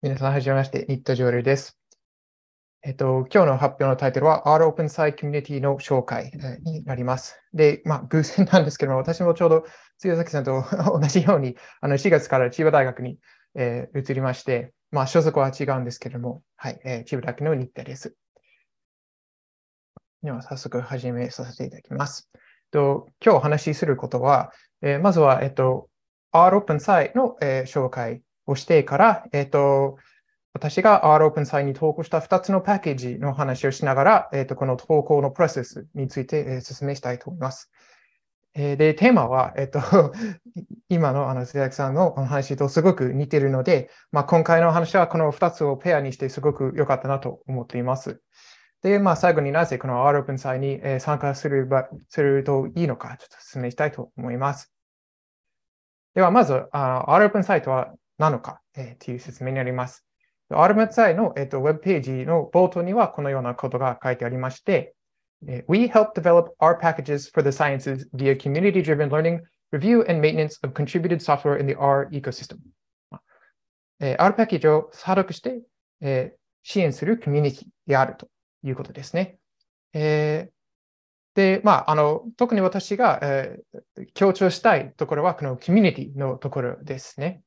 皆さん、はじめまして、ニットールです。えっと、今日の発表のタイトルは R Open s i t e Community の紹介になります。で、まあ、偶然なんですけども、私もちょうど杉崎さんと 同じように、あの4月から千葉大学に、えー、移りまして、まあ、所属は違うんですけれども、はい、えー、千葉大学の日程です。では、早速始めさせていただきます。と今日お話しすることは、えー、まずは、えっと、R Open s i t e の、えー、紹介をしてから、えっ、と、私が R OpenSci に投稿した2つのパッケージの話をしながら、えっ、と、この投稿のプロセスについて、え説明したいと思います。えで、テーマは、えっ、と、今のあの、瀬崎さんのお話とすごく似てるので、まあ、今回の話はこの2つをペアにしてすごく良かったなと思っています。で、まあ、最後になぜこの R Open 祭に参加するするといいのか、ちょっと説明したいと思います。では、まず、R Open サイトはなのか、えー、という説明になります。RMSI の、えー、と Web ページの冒頭にはこのようなことが書いてありまして、We help develop our packages for the sciences via community driven learning, review and maintenance of contributed software in the R ecosystem. R パッケージを査読して、えー、支援するコミュニティであるということですね。えー、で、まあ、あの、特に私が、えー、強調したいところは、このコミュニティのところですね。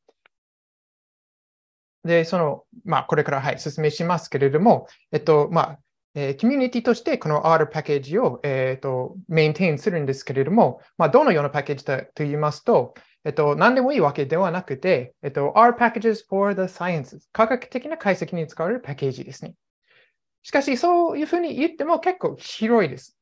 で、その、まあ、これから、はい、説明しますけれども、えっと、まあ、えー、コミュニティとしてこの R パッケージを、えーと、メインテインするんですけれども、まあ、どのようなパッケージだと言いますと、えっと、何でもいいわけではなくて、えっと、R packages for the sciences 科学的な解析に使われるパッケージですね。しかし、そういうふうに言っても結構広いです。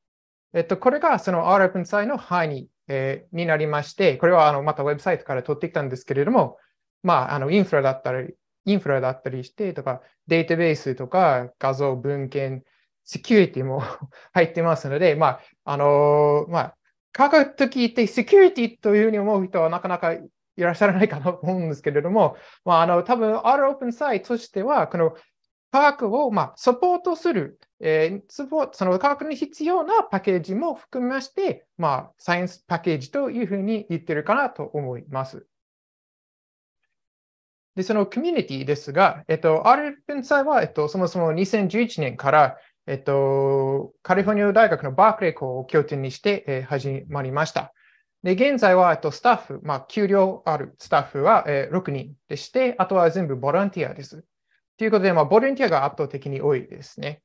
えっと、これがその R Open c イの範囲に,、えー、になりまして、これはあのまたウェブサイトから取ってきたんですけれども、まあ、あのインフラだったり、インフラだったりして、とか、データベースとか、画像、文献、セキュリティも 入ってますので、まあ、あのー、まあ、科学的ってセキュリティというふうに思う人はなかなかいらっしゃらないかなと思うんですけれども、まあ、あの、多分、R オープンサイとしては、この科学を、まあ、サポートする、えー、その科学に必要なパッケージも含めまして、まあ、サイエンスパッケージというふうに言ってるかなと思います。で、そのコミュニティですが、えっと、ある文は、えっと、そもそも2011年から、えっと、カリフォルニア大学のバークレー校を拠点にして、えー、始まりました。で、現在は、えっと、スタッフ、まあ、給料あるスタッフは、えー、6人でして、あとは全部ボランティアです。ということで、まあ、ボランティアが圧倒的に多いですね。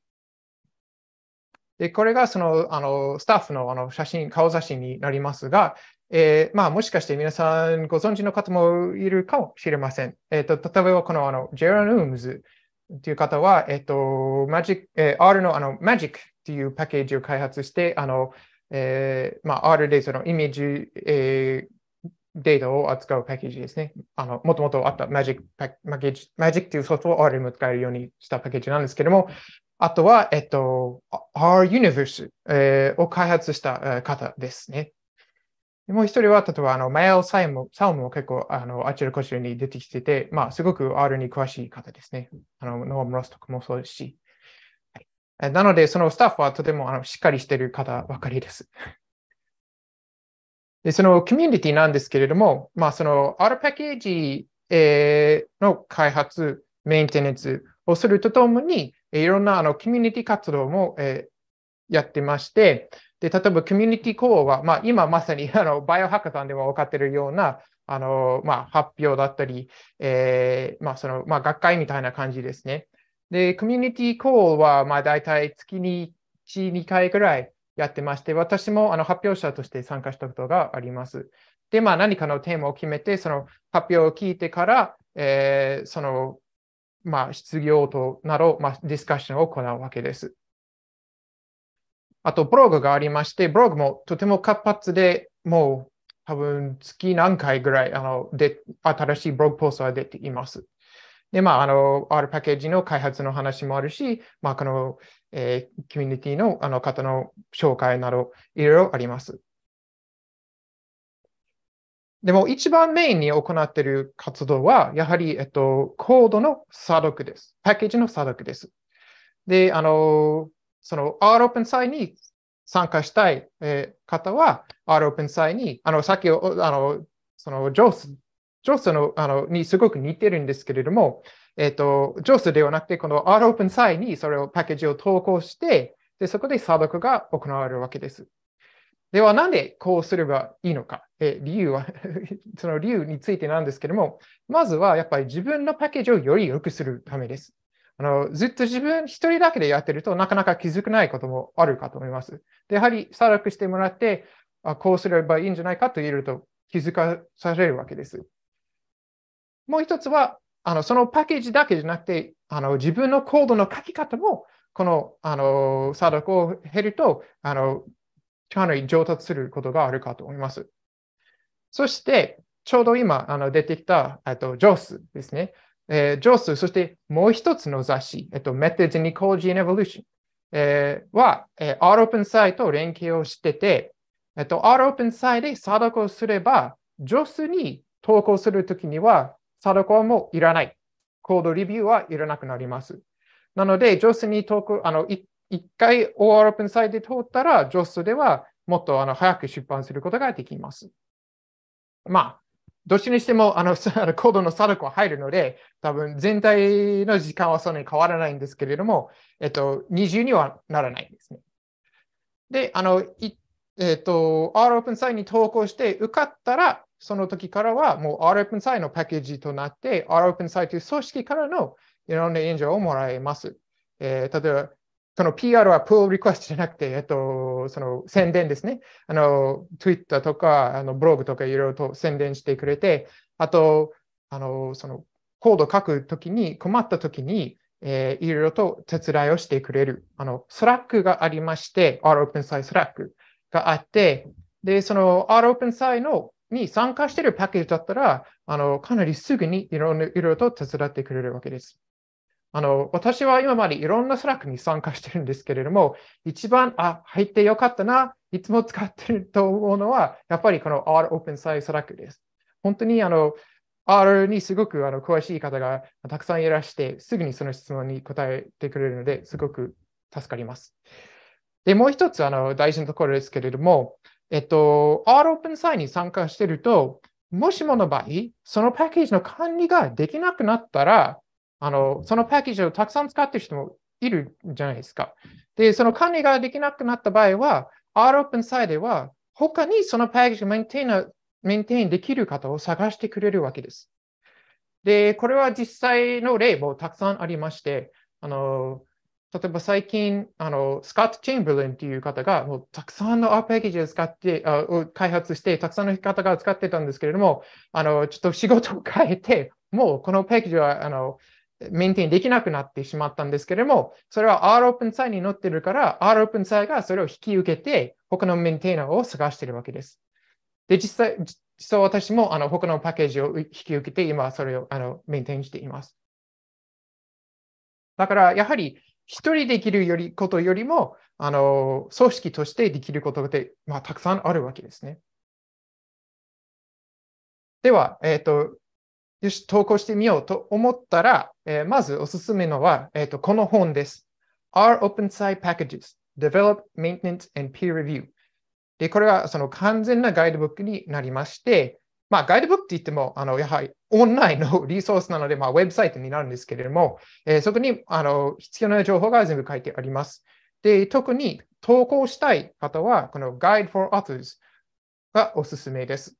で、これがその、あの、スタッフのあの写真、顔写真になりますが、えー、まあ、もしかして皆さんご存知の方もいるかもしれません。えっ、ー、と、例えばこのあのジェラノームズという方は、えっ、ー、と、マジック、えー、R のあのマジックというパッケージを開発して、あの、えー、まあ、R でそのイメージ、えー、データを扱うパッケージですね。あの、もともとあったマジックパッケージ、マジックというソフトを R にも使えるようにしたパッケージなんですけれども、あとは、えっと、R Universe、えー、を開発した方ですね。もう一人は、例えば、あの、マヤオ・サイム、サウムも結構、あの、あちらこちらに出てきてて、まあ、すごく R に詳しい方ですね。あの、ノーム・ロストクもそうですし。はい、なので、そのスタッフはとても、あの、しっかりしている方ばかりです。で、そのコミュニティなんですけれども、まあ、その R パッケージ、えー、の開発、メインテネンスをするとともに、いろんなあのコミュニティ活動も、えー、やってまして、で、例えばコミュニティコアは、まあ、今まさにあのバイオハッカタンでも分かっているようなあの、まあ、発表だったり、えーまあそのまあ、学会みたいな感じですね。で、コミュニティコルは、まあ、大体月に1、2回ぐらいやってまして、私もあの発表者として参加したことがあります。で、まあ、何かのテーマを決めて、その発表を聞いてから、えー、その、まあ、失業となど、まあ、ディスカッションを行うわけです。あと、ブログがありまして、ブログもとても活発で、もう多分月何回ぐらいあので新しいブログポストが出ています。で、まあ、あの、R パッケージの開発の話もあるし、まあ、この、えー、コミュニティのあの方の紹介など、いろいろあります。でも、一番メインに行っている活動は、やはり、えっと、コードの査読です。パッケージの査読です。で、あの、その R オープンサに参加したい、え方は R オープンサに、あの、さっき、あの、そのジョース、ジョースの、あの、にすごく似てるんですけれども、えっ、ー、と、ジョースではなくて、この R オープンサにそれをパッケージを投稿して、で、そこで査読が行われるわけです。では、なんでこうすればいいのか、え理由は その理由についてなんですけども、まずはやっぱり自分のパッケージをより良くするためです。あのずっと自分一人だけでやってるとなかなか気づくないこともあるかと思います。でやはりサ力してもらってあ、こうすればいいんじゃないかと言えると気づかされるわけです。もう一つは、あのそのパッケージだけじゃなくて、あの自分のコードの書き方も、このあのサクを減るとあの、かなり上達することがあるかと思います。そして、ちょうど今あの出てきた、とジョースですね。えー、上数、そしてもう一つの雑誌、えっと、Methods in Ecology and Evolution、えー、は、えー、r o p e n s i と連携をしてて、えっと、ROpenSci でドコをすれば、上数に投稿するときには、貞子はもういらない。コードリビューはいらなくなります。なので、上数に投稿、あの、一回 o r o p e n s イ i で通ったら、上数ではもっとあの早く出版することができます。まあ、どっちにしても、あの、あのコードのサルコ入るので、多分全体の時間はそんなに変わらないんですけれども、えっと、二重にはならないんですね。で、あの、いえっと、ROpenSci に投稿して受かったら、その時からはもう ROpenSci のパッケージとなって、ROpenSci という組織からのいろんな援助をもらえます。えー、例えば、その PR はプールリクエストじゃなくて、えっと、その宣伝ですね。あの、Twitter とか、あの、ブログとかいろいろと宣伝してくれて、あと、あの、その、コード書くときに、困ったときに、えー、いろいろと手伝いをしてくれる。あの、スラックがありまして、R OpenSci スラックがあって、で、その R OpenSci のに参加しているパッケージだったら、あの、かなりすぐにいろいろと手伝ってくれるわけです。あの、私は今までいろんなスラックに参加してるんですけれども、一番、あ、入ってよかったな、いつも使ってると思うのは、やっぱりこの R Open s c i e n c スラックです。本当にあの、R にすごくあの詳しい方がたくさんいらして、すぐにその質問に答えてくれるので、すごく助かります。で、もう一つあの大事なところですけれども、えっと、R Open s i e e に参加してると、もしもの場合、そのパッケージの管理ができなくなったら、あの、そのパッケージをたくさん使ってる人もいるじゃないですか。で、その管理ができなくなった場合は、R オープンサイでは、他にそのパッケージをメンテインメンテインできる方を探してくれるわけです。で、これは実際の例もたくさんありまして、あの、例えば最近、あの、スカット・チェンブリンという方が、もうたくさんの R パッケージを使ってあ、を開発して、たくさんの方が使ってたんですけれども、あの、ちょっと仕事を変えて、もうこのパッケージは、あの、メンテインできなくなってしまったんですけれども、それは R オープンサイに載ってるから、R オープンサイがそれを引き受けて、他のメンテイナーを探しているわけです。で、実際、実際私もあの他のパッケージを引き受けて、今それをあのメンテインしています。だから、やはり、一人できるよりことよりも、あの、組織としてできることって、まあ、たくさんあるわけですね。では、えっ、ー、と、よし、投稿してみようと思ったら、えー、まずおすすめのは、えーと、この本です。r o p e n s i c e Packages Develop, Maintenance and Peer Review。で、これはその完全なガイドブックになりまして、まあ、ガイドブックって言っても、あのやはりオンラインのリソースなので、まあ、ウェブサイトになるんですけれども、えー、そこにあの必要な情報が全部書いてあります。で、特に投稿したい方は、この Guide for Authors がおすすめです。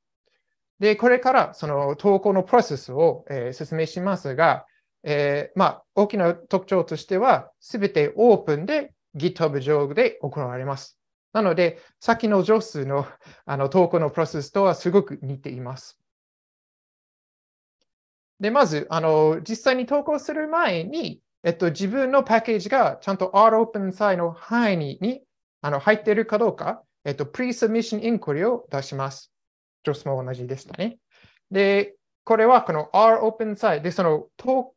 で、これからその投稿のプロセスを、えー、説明しますが、えー、まあ、大きな特徴としては、すべてオープンで GitHub 上で行われます。なので、さっきの上数のあの投稿のプロセスとはすごく似ています。で、まず、あの、実際に投稿する前に、えっと、自分のパッケージがちゃんと R Open i の範囲にあの入っているかどうか、えっと、Pre-Submission Inquiry を出します。ジョスも同じでしたね。で、これはこの R open s i e で、その、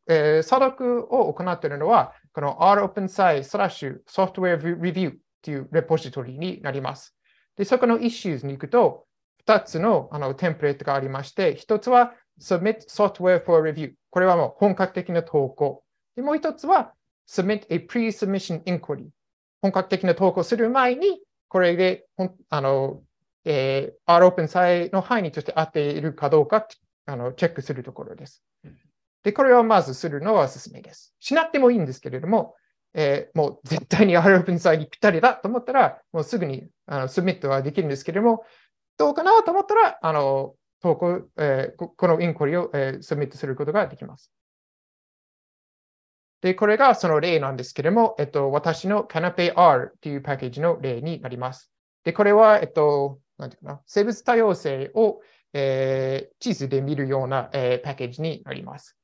えー、査読を行っているのは、この R open s i e スラッシュソフトウェアリビューというレポジトリになります。で、そこの issues に行くと、2つのあのテンプレートがありまして、1つは submit software for review。これはもう本格的な投稿。でもう1つは submit a pre-submission inquiry。本格的な投稿する前に、これであのえー、R オープン i の範囲として合っているかどうかあのチェックするところです。で、これをまずするのはおすすめです。しなってもいいんですけれども、えー、もう絶対に R オープン i にぴったりだと思ったら、もうすぐにあのスミットはできるんですけれども、どうかなと思ったら、あの投稿えー、このインコリを、えー、スミットすることができます。で、これがその例なんですけれども、えっと、私の c a n a p y R というパッケージの例になります。で、これは、えっと、なんていうかな、生物多様性を、えー、地図で見るような、えー、パッケージになります。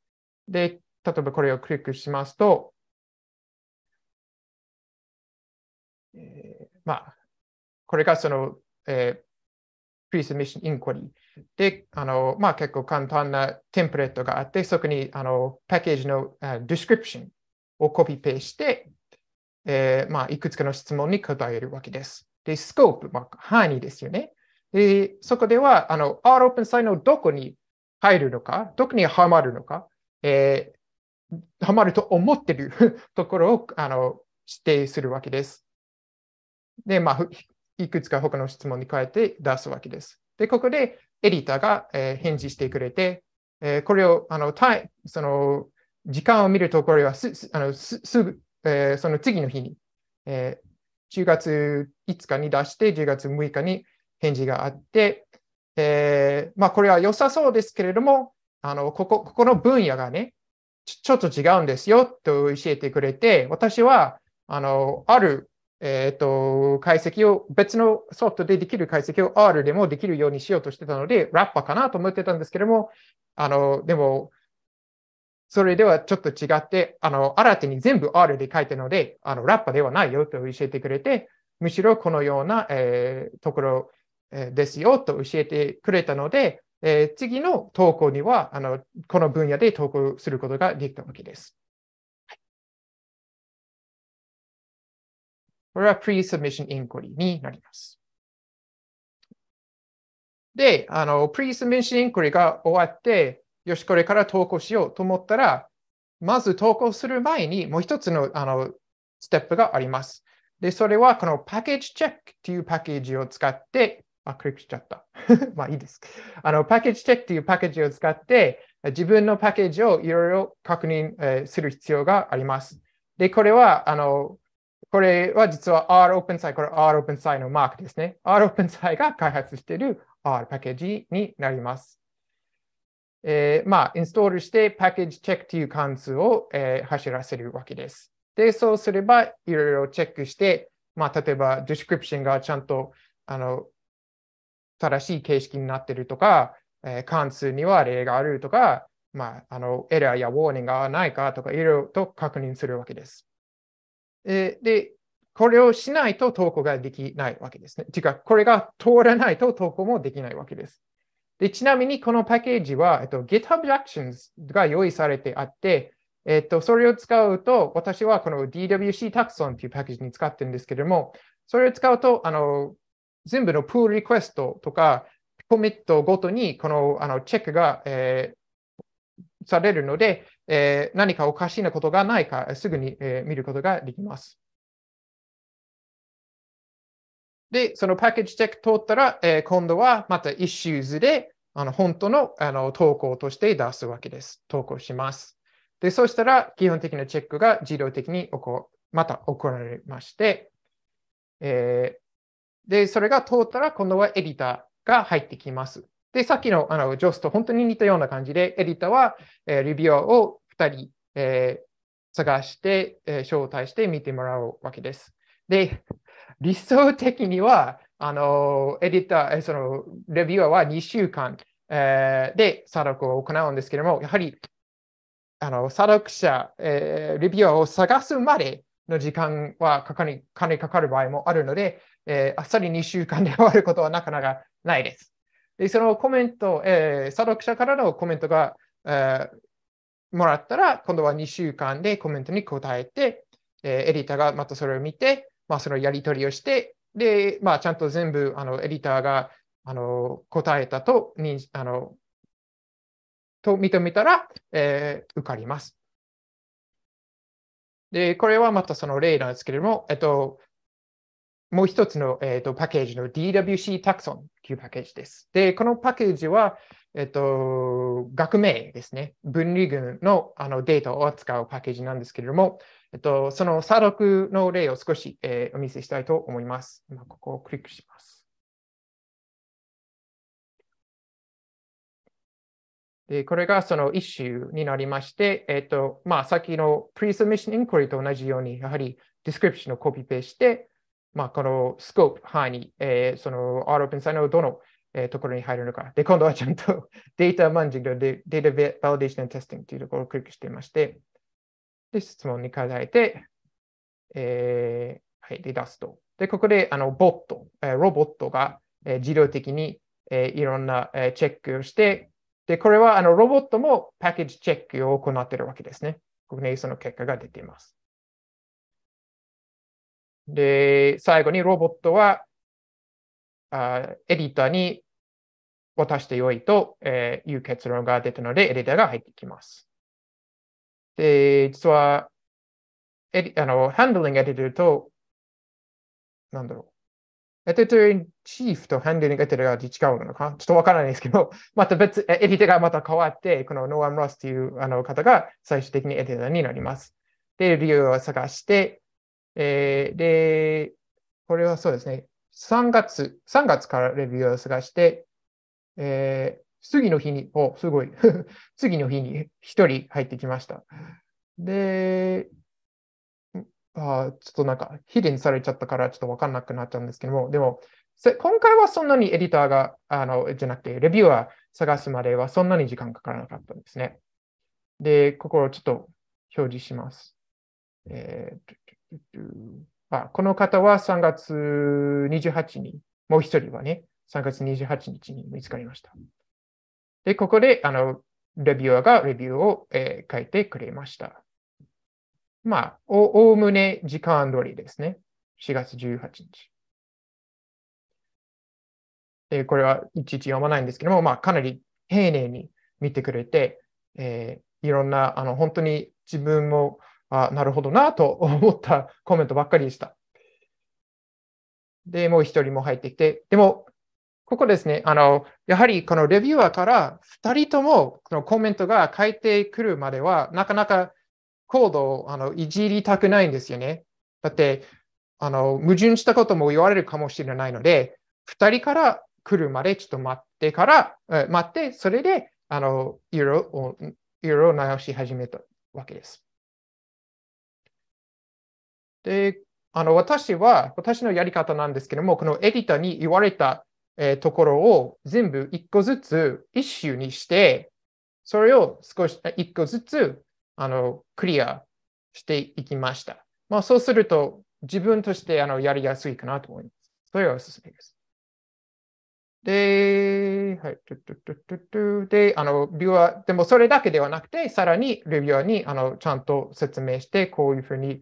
で、例えばこれをクリックしますと、えー、まあ、これがその、えー、プリスミッショ n インコリー。で、あの、まあ結構簡単なテンプレートがあって、そこにあのパッケージのディスクリプションをコピペして、えー、まあいくつかの質問に答えるわけです。で、スコープ、まあ、範囲ですよね。で、そこでは、あの、R オープンサイのどこに入るのか、どこにはまるのか、えー、はまると思ってる ところを、あの、指定するわけです。で、まあ、いくつか他の質問に変えて出すわけです。で、ここでエディターが、えー、返事してくれて、えー、これを、あの、タイその、時間を見ると、これはすあのすぐ、えー、その次の日に、えー、10月5日に出して、10月6日に返事があって、えー、まあ、これは良さそうですけれども、あの、ここ、ここの分野がね、ちょっと違うんですよと教えてくれて、私は、あの、ある、えー、と、解析を、別のソフトでできる解析を R でもできるようにしようとしてたので、ラッパかなと思ってたんですけども、あの、でも、それではちょっと違って、あの、新たに全部 R で書いたので、あの、ラッパではないよと教えてくれて、むしろこのような、えー、ところえですよと教えてくれたので、えー、次の投稿にはあの、この分野で投稿することができたわけです。これは pre-submission inquiry になります。で、あの、pre-submission inquiry が終わって、よし、これから投稿しようと思ったら、まず投稿する前にもう一つのあのステップがあります。で、それはこのパッケージチェックというパッケージを使って、あ、クリックしちゃった。まあいいです。あの、パッケージチェックというパッケージを使って、自分のパッケージをいろいろ確認、えー、する必要があります。で、これは、あの、これは実は R OpenSci、これ R OpenSci のマークですね。R OpenSci が開発している R パッケージになります。えー、まあ、インストールしてパッケージチェックという関数を、えー、走らせるわけです。で、そうすればいろいろチェックして、まあ、例えばディスクリプションがちゃんとあの正しい形式になってるとか、えー、関数には例があるとか、まあ、あのエラーやウォーニングがないかとか、いろいろと確認するわけです。えー、で、これをしないと投稿ができないわけですね。ていうか、これが通らないと投稿もできないわけです。でちなみにこのパッケージは、えっと、GitHub Actions が用意されてあって、えっと、それを使うと、私はこの DWC Taxon というパッケージに使ってるんですけれども、それを使うと、あの、全部のプールリクエストとか、コミットごとに、この、あの、チェックが、えー、されるので、えー、何かおかしいなことがないか、すぐに、えー、見ることができます。で、そのパッケージチェック通ったら、えー、今度はまた issues で、あの本当のあの投稿として出すわけです。投稿します。で、そしたら基本的なチェックが自動的に行また行われまして、えー、で、それが通ったら今度はエディターが入ってきます。で、さっきのあのジョスと本当に似たような感じで、エディターは、えー、レビュアーを2人、えー、探して、えー、招待して見てもらうわけです。で、理想的には、あの、エディター、その、レビューアーは2週間、えー、で、査読を行うんですけれども、やはり、あの、査読者、えー、レビューアーを探すまでの時間はかかり、金かかる場合もあるので、えー、あっさり2週間で終わることはなかなかないです。で、そのコメント、えー、査読者からのコメントが、えー、もらったら、今度は2週間でコメントに答えて、えー、エディターがまたそれを見て、まあ、そのやり取りをして、で、まあ、ちゃんと全部あのエディターがあの答えたとにあのと認めたら、えー、受かります。で、これはまたその例なんですけれども、えっと、もう一つの、えーと、パッケージの DWC タクソンというパッケージです。で、このパッケージは、えっ、ー、と、学名ですね。分離群のあのデータを扱うパッケージなんですけれども、えっ、ー、と、その査読の例を少し、えー、お見せしたいと思います。今、ここをクリックします。で、これがその一種になりまして、えっ、ー、と、まあ、さっきの pre-submission inquiry と同じように、やはりディスクリプションをコピペして、まあ、このスコープ、範囲、えー、その R Open 才能どの、えー、ところに入るのか。で、今度はちゃんとデータマンジング、データバリデーションテスティングというところをクリックしていまして、で、質問に課題で、えー、はい、で出すと。で、ここで、あの、ボット、えー、ロボットが、えー、自動的に、えー、いろんな、えー、チェックをして、で、これは、あの、ロボットもパッケージチェックを行っているわけですね。ここにその結果が出ています。で、最後にロボットはあエディターに渡してよいという結論が出たので、エディターが入ってきます。で、実は、エあの、ハンドリングエディターと、なんだろう。エディターチーフとハンドリングエディターが違うのかちょっとわからないですけど、また別、エディターがまた変わって、このノアム・ロスというあの方が最終的にエディターになります。で、理由を探して、えー、で、これはそうですね、3月、3月からレビューを探して、えー、次の日に、お、すごい、次の日に1人入ってきました。で、あちょっとなんか、ヒデにされちゃったから、ちょっとわかんなくなっちゃうんですけども、でも、今回はそんなにエディターが、あの、じゃなくて、レビューは探すまではそんなに時間かからなかったんですね。で、ここをちょっと表示します。えーあ、この方は3月28日、もう一人はね、3月28日に見つかりました。で、ここで、あの、レビューアーがレビューを、えー、書いてくれました。まあ、おおむね時間通りですね。4月18日。で、これはいちいち読まないんですけども、まあ、かなり丁寧に見てくれて、えー、いろんな、あの、本当に自分もあなるほどなと思ったコメントばっかりでした。で、もう1人も入ってきて、でも、ここですね、あの、やはりこのレビューアーから2人ともこのコメントが返ってくるまでは、なかなかコードをあのいじりたくないんですよね。だって、あの、矛盾したことも言われるかもしれないので、2人から来るまでちょっと待ってから、待って、それで、あの、いろいろ直し始めたわけです。で、あの、私は、私のやり方なんですけども、このエディターに言われた、えー、ところを全部一個ずつ一周にして、それを少し一個ずつ、あの、クリアしていきました。まあ、そうすると、自分としてあのやりやすいかなと思います。それがおすすめです。で、はい、トゥトゥトゥトゥトゥで、あの、ビュアー、でもそれだけではなくて、さらにレビュアーに、あの、ちゃんと説明して、こういうふうに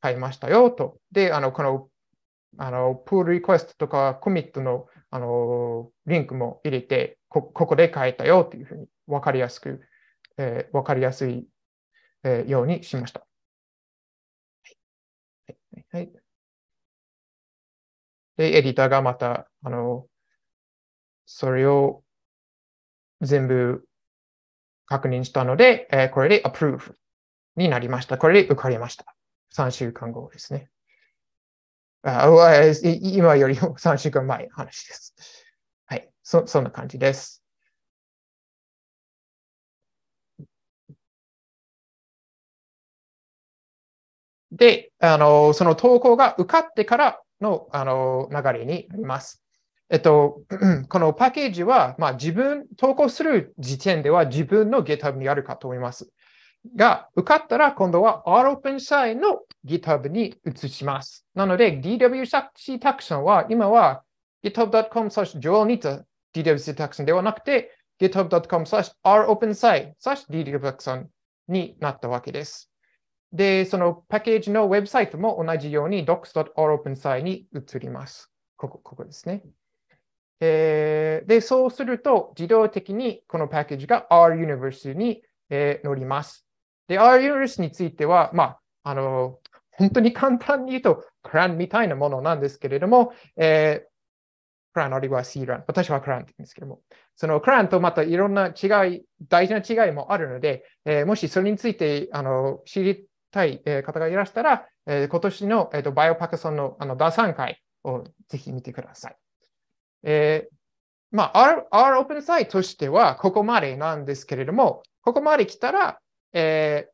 買いましたよと。で、あのこのあのプールリクエストとかコミットのあのリンクも入れてこ、ここで買えたよというふうに分かりやすく、えー、分かりやすい、えー、ようにしました。はい。はい、で、エディターがまた、あの、それを全部確認したので、えー、これで approve になりました。これで受かりました。3週間後ですね。あ今よりも3 週間前の話です。はい。そ、そんな感じです。で、あの、その投稿が受かってからの、あの、流れになります。えっと、このパッケージは、まあ、自分、投稿する時点では自分の GitHub にあるかと思います。が受かったら今度は r o p e n s i の GitHub に移します。なので DWC タクションは今は github.com slash joelnita DWC タクションではなくて github.com slash r o p e n s i slash DW c タクションになったわけです。で、そのパッケージのウェブサイトも同じように d o c s r o p e n s i に移ります。ここここですね。えー、で、そうすると自動的にこのパッケージが RUniverse に、えー、乗ります。で、RUS については、まあ、あの、本当に簡単に言うと、クランみたいなものなんですけれども、えー、クランあるいは C ラン、私はクランって言うんですけども、そのクランとまたいろんな違い、大事な違いもあるので、えー、もしそれについてあの知りたい方がいらしたら、えー、今年の、えーと、バイオパクソンのあの打算会をぜひ見てください。えーまあ、R, R Open Site としてはここまでなんですけれども、ここまで来たら、え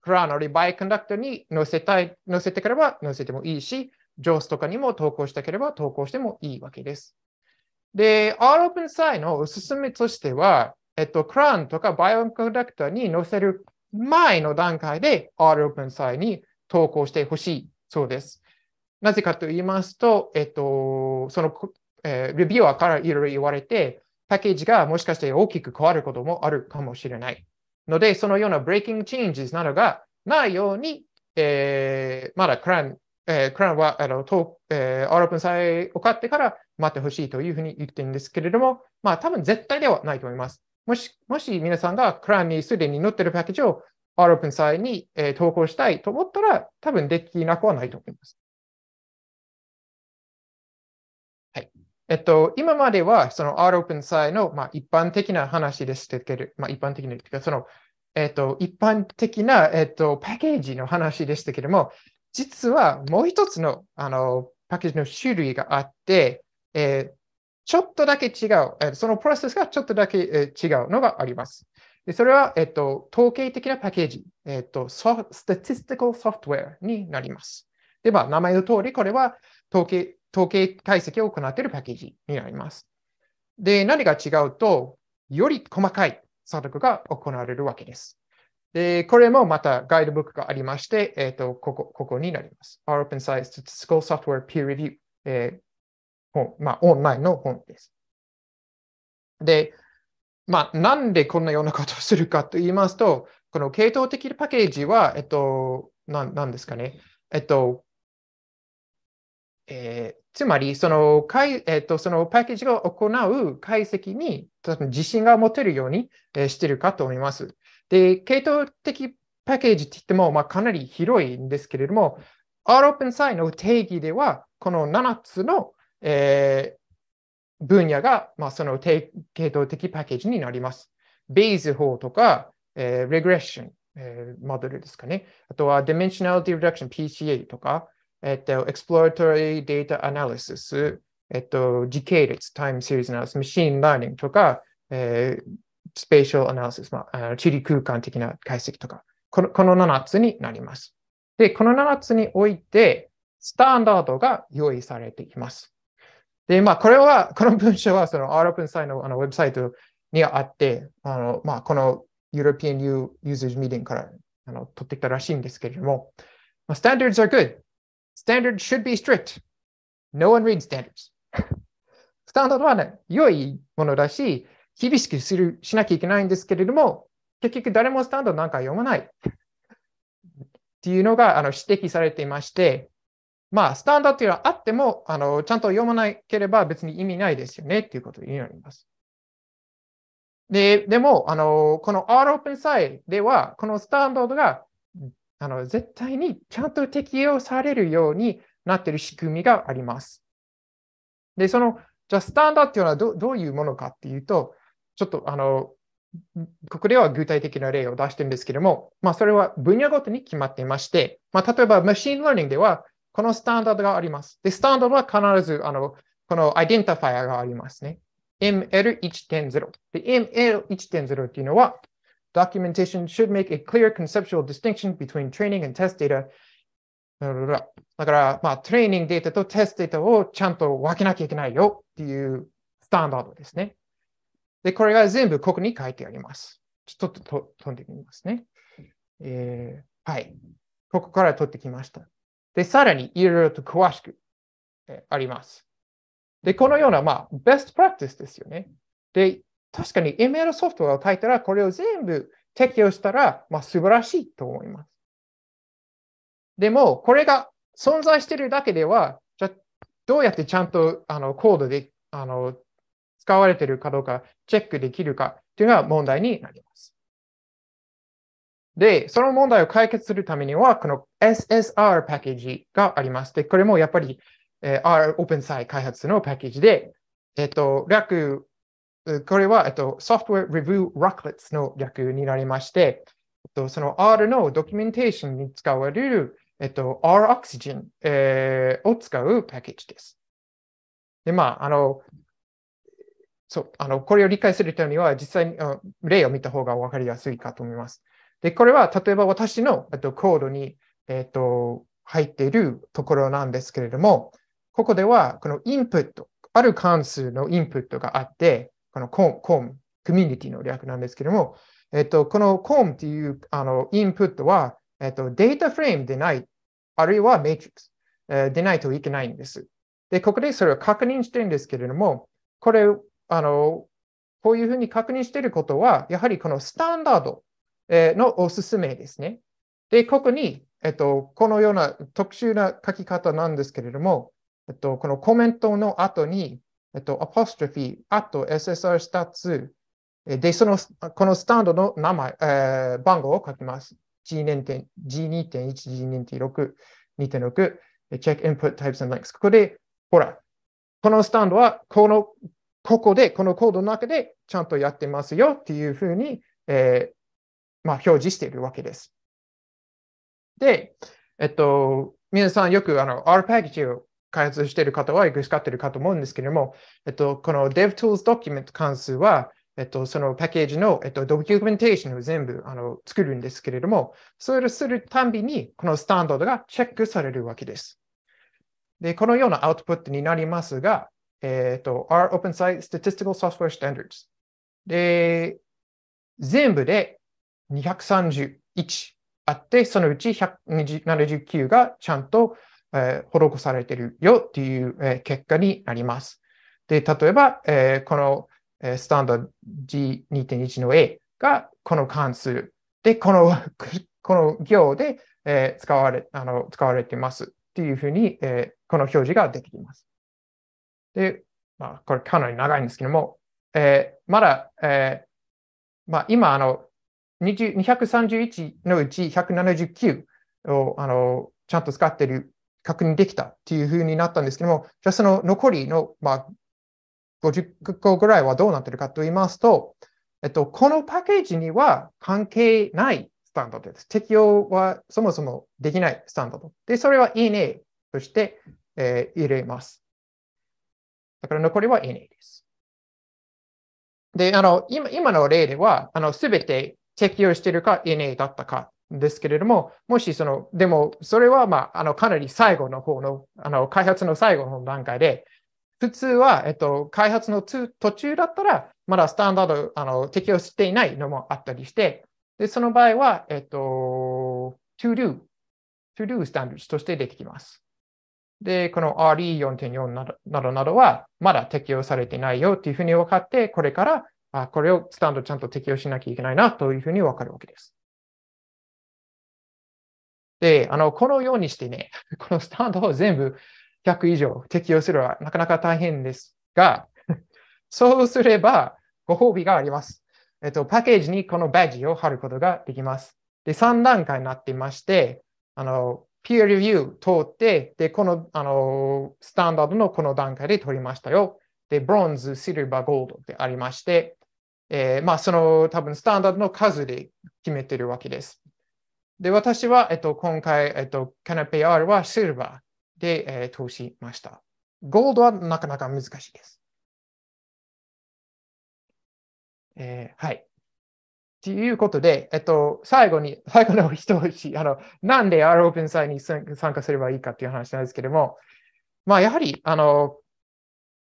ー、クラのリバイコンダクトに載せたい、載せてければ載せてもいいし、ジョースとかにも投稿したければ投稿してもいいわけです。で、ROpenSci のおすすめとしては、えっと、クランとかバイオンコンダクターに載せる前の段階で ROpenSci に投稿してほしいそうです。なぜかと言いますと、えっと、その、えー、レビュアーからいろいろ言われて、パッケージがもしかして大きく変わることもあるかもしれない。ので、そのようなブレイキングチェンジなどがないように、えー、まだクラン、えー、クランはあの、えー、アーロープン債を買ってから待ってほしいというふうに言っているんですけれども、まあ多分絶対ではないと思います。もし、もし皆さんがクランにすでに載っているパッケージをアーロープン債に、えー、投稿したいと思ったら、多分できなくはないと思います。えっと、今まではその R OpenSci の、まあ、一般的な話でしたけど、まあ、一般的な、その、えっと、一般的な、えっと、パッケージの話でしたけども、実はもう一つのあのパッケージの種類があって、えー、ちょっとだけ違う、えー、そのプロセスがちょっとだけ、えー、違うのがあります。でそれは、えっ、ー、と、統計的なパッケージ、えっ、ー、と、ス t ティスティ i c ソフトウェアになります。で、まあ、名前の通り、これは統計統計解析を行っているパッケージになります。で、何が違うと、より細かい査読が行われるわけです。で、これもまたガイドブックがありまして、えっ、ー、と、ここ、ここになります。Our Open Science Statistical Software Peer Review、えー、本、まあ、オンラインの本です。で、まあ、なんでこんなようなことをするかと言いますと、この系統的パッケージは、えっと、ななんですかね、えっと、えー、つまりその解、えーと、そのパッケージが行う解析に自信が持てるようにしているかと思います。で、系統的パッケージって言っても、まあ、かなり広いんですけれども、ROpenSci の定義では、この7つの、えー、分野が、まあ、その系統的パッケージになります。ベーズ法とか、えー、レグレッション、えー、モデルですかね。あとは、ディメンショナルディレクション PCA とか、えっと、exploratory data analysis、えっと、時系列、time series analysis、machine learning とか、えー、spatial analysis、まあ、地理空間的な解析とか、このこの7つになります。で、この7つにおいて、スタンダードが用意されています。で、まあ、これは、この文章は、その ROpenSci のあのウェブサイトにあって、あのまあ、この European Usage Meeting からあの取ってきたらしいんですけれども、Standards are good. Standards should be strict. No one reads standards. スタンダードは、ね、良いものだし、厳しくするしなきゃいけないんですけれども、結局誰もスタンダードなんか読まない。っていうのがあの指摘されていまして、まあ、スタンダードというのはあっても、あのちゃんと読まなければ別に意味ないですよねっていうことになります。ででもあの、この R Open さえでは、このスタンダードがあの絶対にちゃんと適用されるようになっている仕組みがあります。で、その、じゃあスタンダードっていうのはどどういうものかっていうと、ちょっとあの、ここでは具体的な例を出してるんですけども、まあ、それは分野ごとに決まっていまして、まあ、例えば、マシンラーニングでは、このスタンダードがあります。で、スタンダードは必ず、あの、このアイデンティファイアがありますね。ML1.0。で、ML1.0 っていうのは、documentation should make a clear conceptual distinction between training and test data だから、まあ、トレーニングデータとテストデータをちゃんと分けなきゃいけないよっていうスタンダードですね。で、これが全部ここに書いてあります。ちょっとと飛んでみますね、えー。はい。ここから取ってきました。で、さらにいろいろと詳しく、えー、あります。で、このような、まあ、ベストプラクティスですよね。で、確かに ML ソフトを書いたら、これを全部適用したら、まあ、素晴らしいと思います。でも、これが存在しているだけでは、じゃどうやってちゃんとあのコードであの使われているかどうかチェックできるかというのが問題になります。で、その問題を解決するためには、この SSR パッケージがありまして、これもやっぱり、えー、R OpenSci 開発のパッケージで、えっ、ー、と、略これは、えっと、ウェア、t ビュー、e r e v i e の略になりまして、えっと、その R のドキュメンテーションに使われる、えっと、R Oxygen、を使うパッケージです。で、まあ、あの、そう、あの、これを理解するためには、実際に例を見た方が分かりやすいかと思います。で、これは、例えば私の、えっと、コードに、えっと、入っているところなんですけれども、ここでは、このインプット、ある関数のインプットがあって、このコーム、コーム、コミュニティの略なんですけども、えっと、このコームっていうあのインプットは、えっと、データフレームでない、あるいはメトリックス、えでないといけないんです。で、ここでそれを確認してるんですけれども、これ、あの、こういうふうに確認していることは、やはりこのスタンダードのおすすめですね。で、ここに、えっと、このような特殊な書き方なんですけれども、えっと、このコメントの後に、えっと、アポストフィー、あと SSR スタッツ、で、その、このスタンドの名前、えー、番号を書きます。G2.1、G2.6、2.6、Check Input Types and Links。ここで、ほら、このスタンドは、この、ここで、このコードの中でちゃんとやってますよっていうふうに、えー、まあ、表示しているわけです。で、えっと、皆さんよくあの R パ k a g e を開発している方はく使っているかと思うんですけれども、えっと、この DevTools ドキュメント関数は、えっと、そのパッケージの、えっと、ドキュメンテーションを全部あの作るんですけれども、それをするたんびに、このスタンダードがチェックされるわけです。で、このようなアウトプットになりますが、えっと、R OpenSite Statistical Software Standards。で、全部で231あって、そのうち179がちゃんとえー、施されているよっていう、え結果になります。で、例えば、えこの、えスタンダード G2.1 の A がこの関数で、この この行で、え使われ、あの、使われていますっていうふうに、えこの表示ができています。で、まあ、これかなり長いんですけども、えー、まだ、えー、まあ、今、あの、231のうち179を、あの、ちゃんと使っている確認できたっていうふうになったんですけども、じゃあその残りの、まあ、50個ぐらいはどうなってるかと言いますと、えっと、このパッケージには関係ないスタンダードです。適用はそもそもできないスタンダード。で、それはいいねとして、えー、入れます。だから残りはいいねです。で、あの、今今の例では、あの、すべて適用しているか、いいねだったかですけれども、もしその、でもそれは、まあ、あのかなり最後の方の、あの開発の最後の段階で、普通は、えっと、開発の途中だったら、まだスタンダードあの適用していないのもあったりして、でその場合は、えっと、ToDo、ToDo スタン r d ドとして出てきます。で、この RE4.4 などなどなどは、まだ適用されてないよっていうふうに分かって、これから、あこれをスタンドちゃんと適用しなきゃいけないなというふうに分かるわけです。で、あの、このようにしてね、このスタンドを全部100以上適用するのはなかなか大変ですが、そうすればご褒美があります。えっと、パッケージにこのバッジを貼ることができます。で、3段階になっていまして、あの、p アリビュー通って、で、この、あの、スタンダードのこの段階で取りましたよ。で、ブロンズ、シルバー、ゴールドでありまして、えー、まあ、その多分スタンダードの数で決めてるわけです。で、私は、えっと、今回、えっと、カナペ R はシルバーで、えー、投資しました。ゴールドはなかなか難しいです。えー、はい。ということで、えっと、最後に、最後の一押し、あの、なんで R オープン祭に参加すればいいかっていう話なんですけれども、まあ、やはり、あの、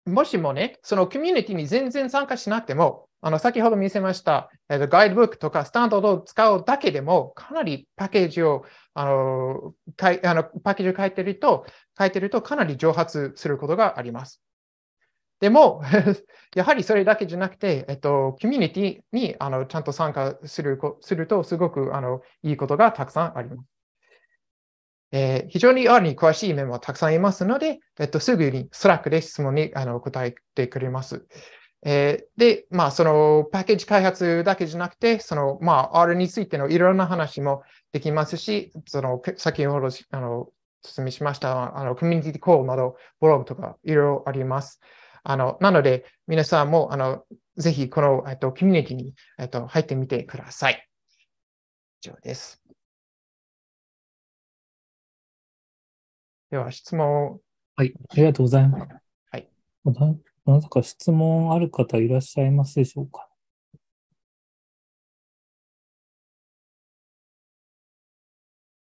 もしもね、そのコミュニティに全然参加しなくても、あの先ほど見せました、えー、ガイドブックとかスタンドを使うだけでも、かなりパッケージを、あのかいあのパッケージを書いてると、書いてるとかなり蒸発することがあります。でも、やはりそれだけじゃなくて、えっと、コミュニティにあのちゃんと参加するすると、すごくあのいいことがたくさんあります。えー、非常に R に詳しいメンバーたくさんいますので、えっと、すぐにスラックで質問にあの答えてくれます。えー、で、まあ、そのパッケージ開発だけじゃなくて、その、まあ、R についてのいろんな話もできますし、その、先ほど、あの、説明しました、あの、コミュニティコールなど、ブログとかいろいろあります。あの、なので、皆さんも、あの、ぜひ、この、えっと、コミュニティに、えっと、入ってみてください。以上です。では、質問はい、ありがとうございます。はい。まさか質問ある方いらっしゃいますでしょうか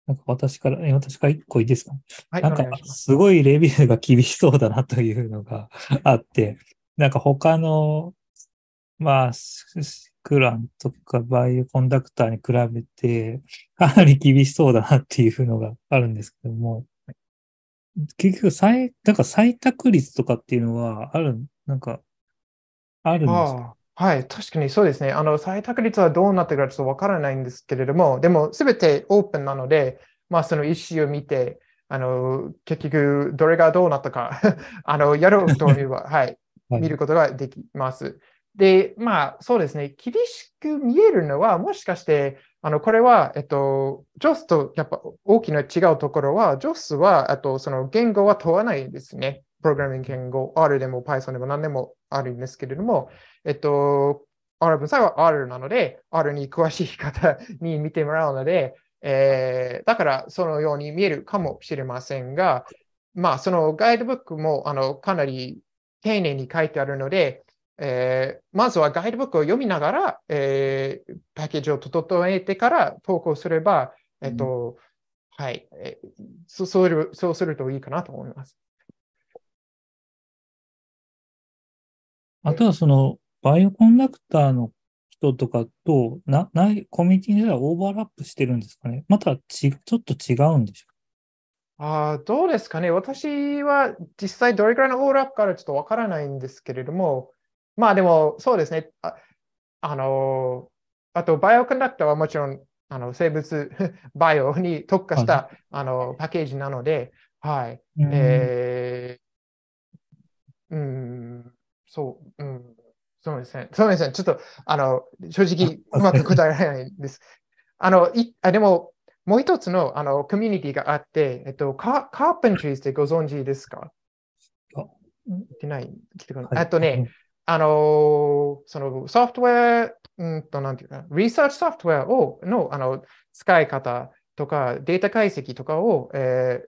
なんか私から、え私から一個いいですか、はい、なんかすごいレビューが厳しそうだなというのが あって、なんか他の、まあ、スクランとかバイオコンダクターに比べて、かなり厳しそうだなっていうのが あるんですけども、結局最、なんか採択率とかっていうのはあるんなんか、あるんですかはい、確かにそうですね。あの、採択率はどうなってるかちょっとわからないんですけれども、でも、すべてオープンなので、まあ、その意思を見て、あの、結局、どれがどうなったか あの、やろうというは、はい、はい、見ることができます。で、まあ、そうですね。厳しく見えるのは、もしかして、あの、これは、えっと、ジョスとやっぱ大きな違うところは、ジョスは、あと、その言語は問わないんですね。プログラミング言語、R でも Python でも何でもあるんですけれども、えっと、R 文才は R なので、R に詳しい方に見てもらうので、えー、だからそのように見えるかもしれませんが、まあ、そのガイドブックもあのかなり丁寧に書いてあるので、えー、まずはガイドブックを読みながら、えー、パッケージを整えてから投稿すれば、えっと、うん、はい、えー、そうする、そうするといいかなと思います。あとはその、バイオコンダクターの人とかと、な、ない、コミュニティではオーバーラップしてるんですかねまたち、ちょっと違うんでしょうあどうですかね私は実際どれくらいのオーバーラップかあちょっとわからないんですけれども、まあでも、そうですね。あ、あのあと、バイオコンダクターはもちろん、あの生物 バイオに特化した、あのパッケージなので、はい。うん、えーうん、そう、うん。そうですね。そうですね。ちょっと、あの、正直、うまく答えられないです。あの、いあでも、もう一つのあのコミュニティがあって、えっと、カカーペンチリーズってご存知ですかってない、聞いてください。っとね、あの、そのソフトウェア、うんと、なんていうか、リサーチソフトウェアをのあの使い方とか、データ解析とかを、え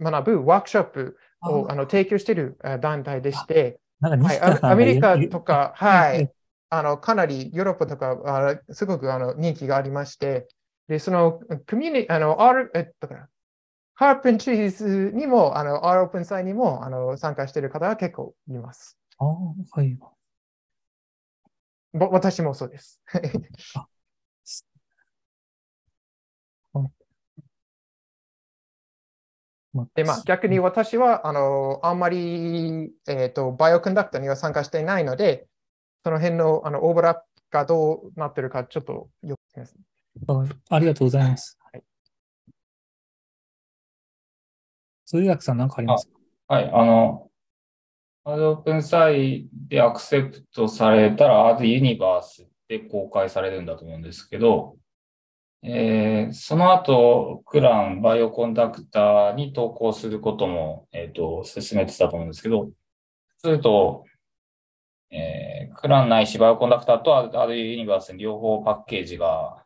ー、学ぶワークショップをあの提供している団体でして、なんか西さん、はい、アメリカとか、はい、あのかなりヨーロッパとか、あすごくあの人気がありまして、で、その、コミュニ、あの、えっと、ハープンチーズにも、あの、R オープン祭にも、あの、参加している方が結構います。ああ、はい。私もそうです。あで、まあ、逆に私は、あの、あんまり、えっ、ー、と、バイオコンダクトには参加していないので、その辺の、あの、オーバーラップがどうなってるか、ちょっとよくます、ね、ありがとうございます。はい。鈴崎さん、何かありますかはい、あの、アドオープンサイでアクセプトされたら、アードユニバースで公開されるんだと思うんですけど、えー、その後、クラン、バイオコンダクターに投稿することも、えっ、ー、と、進めてたと思うんですけど、すると、えー、クランないし、バイオコンダクターと R ユニバースに両方パッケージが、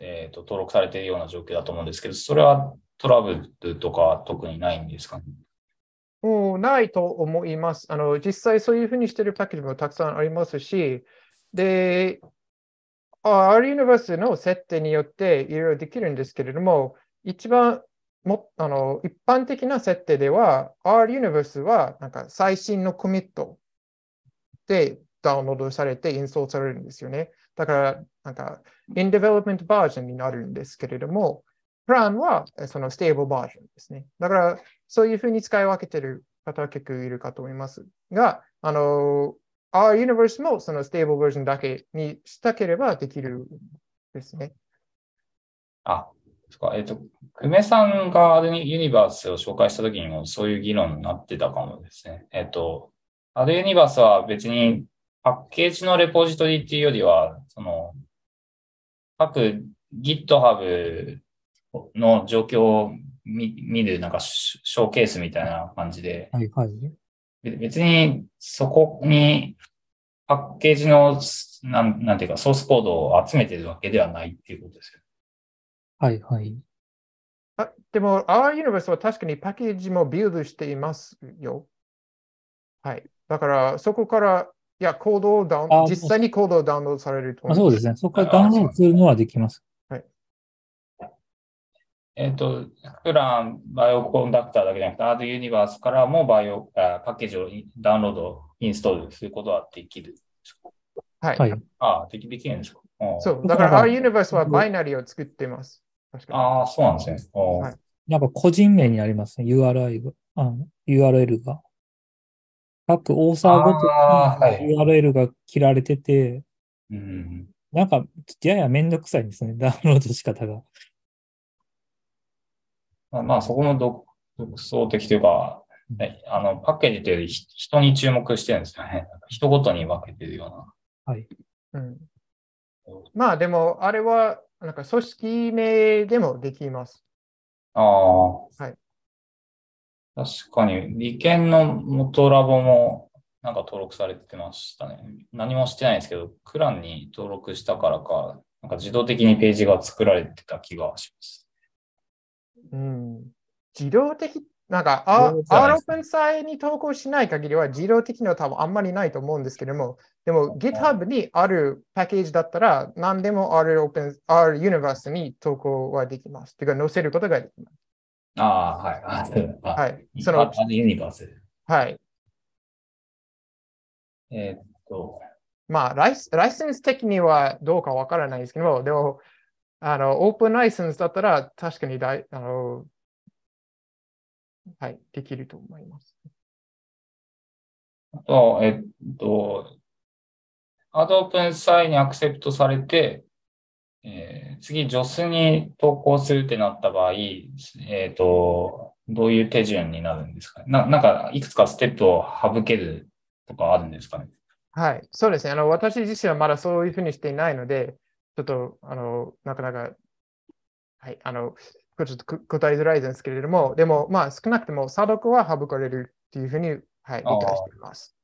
えっ、ー、と、登録されているような状況だと思うんですけど、それはトラブルとか特にないんですかね。うないと思いますあの。実際そういうふうにしているパッケージもたくさんありますし、で、R ユニバースの設定によっていろいろできるんですけれども、一番もあの一般的な設定では、R ユニバースはなんか最新のコミットでダウンロードされてインストールされるんですよね。だから、なんか、インデベロップメントバージョンになるんですけれども、プランはそのステーブルバージョンですね。だから、そういうふうに使い分けてる方は結構いるかと思いますが、あの、R universe もそのステーブルバージョンだけにしたければできるですね。あ、そか。えっ、ー、と、久米さんがアユニバースを紹介した時にもそういう議論になってたかもですね。えっ、ー、と、アルユニバースは別にパッケージのレポジトリっていうよりは、その、各 GitHub の状況を見る、なんかショーケースみたいな感じで、はいはい、別にそこにパッケージの、なん、なんていうか、ソースコードを集めてるわけではないっていうことですよ。はいはい。あでも、Our Universe は確かにパッケージもビルドしていますよ。はい。だから、そこから、いや、コードをダウン、実際にコードをダウンロードされると思います。そうですね。そこからダウンロードするのはできます。えっ、ー、と、プランバイオコンダクターだけじゃなくて、アードユニバースからもバイオパッケージをダウンロード、インストールすることはできる。はい。ああ、できできるんでか、そう、だからドユニバースはバイナリーを作っています。ああ、そうなんですね。はい、なんか個人名にありますね、URI が。あ URL が。各オーサーごとに URL が切られてて、はい、うん、なんか、ややめんどくさいんですね、ダウンロード仕方が。まあ、まあ、そこの独創的というか、あの、パッケージというより人に注目してるんですよね。人ごとに分けてるような。はい。うん。まあでも、あれは、なんか組織名でもできます。ああ。はい。確かに、理研の元ラボもなんか登録されてましたね。何もしてないんですけど、クランに登録したからか、なんか自動的にページが作られてた気がします。うん、自動的、なんか、アーロンサイに投稿しない限りは、自動的には多分あんまりないと思うんですけども、でも GitHub にあるパッケージだったら、何でも R, Open R Universe に投稿はできます。というか、載せることができます。ああ、はい。はい。その、R Universe。はい。えー、っと。まあライス、ライセンス的にはどうかわからないですけども、でも、あの、オープンライセンスだったら、確かにだい、あの、はい、できると思います。あと、えっと、アドオープンサイにアクセプトされて、えー、次、JOS に投稿するってなった場合、えっ、ー、と、どういう手順になるんですかななんか、いくつかステップを省けるとかあるんですかねはい、そうですねあの。私自身はまだそういうふうにしていないので、ちょっと、あの、なかなか、はい、あの、ちょっと答えづらいですけれども、でも、まあ、少なくとも査読は省かれるっていうふうに、はい、理解しています。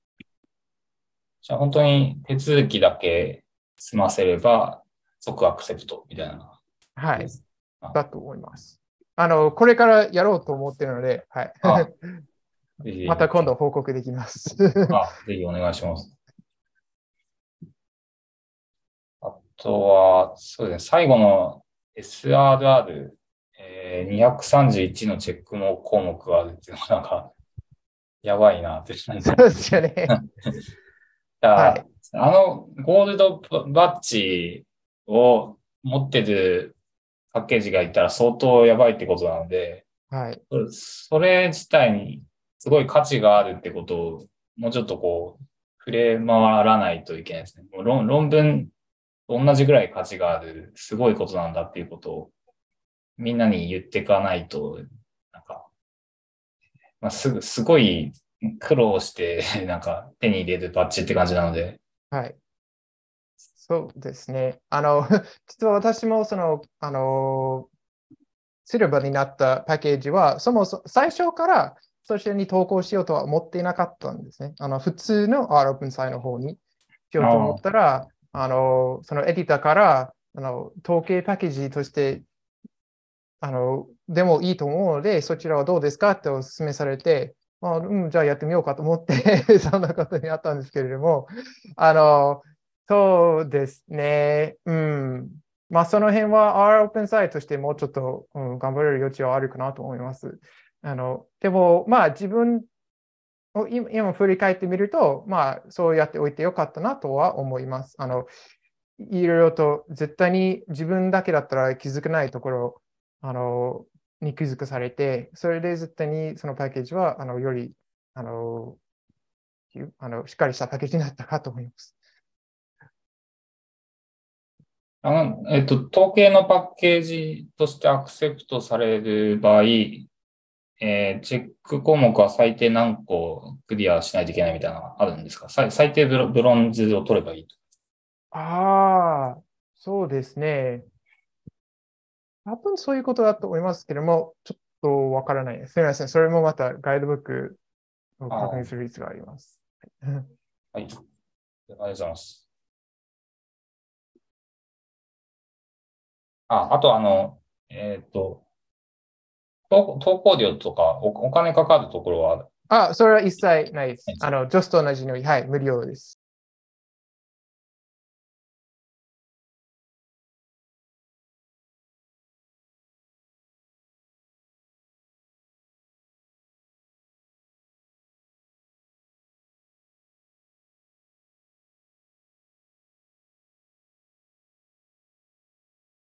じゃあ、本当に手続きだけ済ませれば、即アクセプトみたいな。はい。だと思います。あの、これからやろうと思ってるので、はい。また今度報告できます。あ、ぜひお願いします。とは、そうですね、最後の SRR、え231のチェックの項目があるっていうのは、なんか、やばいなって感じ。そうですよね。はい、あの、ゴールドバッジを持ってるパッケージがいたら相当やばいってことなので、はい。それ自体にすごい価値があるってことを、もうちょっとこう、触れ回らないといけないですね。もう論文同じぐらい価値がある、すごいことなんだっていうことを、みんなに言っていかないと、なんか、まあ、すぐ、すごい苦労して、なんか手に入れるバッジって感じなので。はい。そうですね。あの、実は私もその、あの、シルバーになったパッケージは、そもそも最初からそちらに投稿しようとは思っていなかったんですね。あの普通の R オープンサの方にしようと思ったら、あの、そのエディターから、あの、統計パッケージとして、あの、でもいいと思うので、そちらはどうですかってお勧めされて、まあ、うん、じゃあやってみようかと思って そんなことになったんですけれども、あの、そうですね、うん。まあ、その辺は R オープンサイトとしてもうちょっと、うん、頑張れる余地はあるかなと思います。あの、でも、まあ、自分今振り返ってみると、まあ、そうやっておいてよかったなとは思います。あのいろいろと絶対に自分だけだったら気づかないところあのに気づかされて、それで絶対にそのパッケージはあのよりあのあのしっかりしたパッケージになったかと思います。あのえっと、統計のパッケージとしてアクセプトされる場合、えー、チェック項目は最低何個クリアしないといけないみたいなのあるんですか最最低ブロブロンズを取ればいいと。ああ、そうですね。多分そういうことだと思いますけども、ちょっとわからないです。すみません。それもまたガイドブックを確認する必要があります。はい。ありがとうございます。あ、あとあの、えっ、ー、と、投稿料とかお金かかるところはあ、それは一切ないです。あの、女子と同じように、はい、無料です。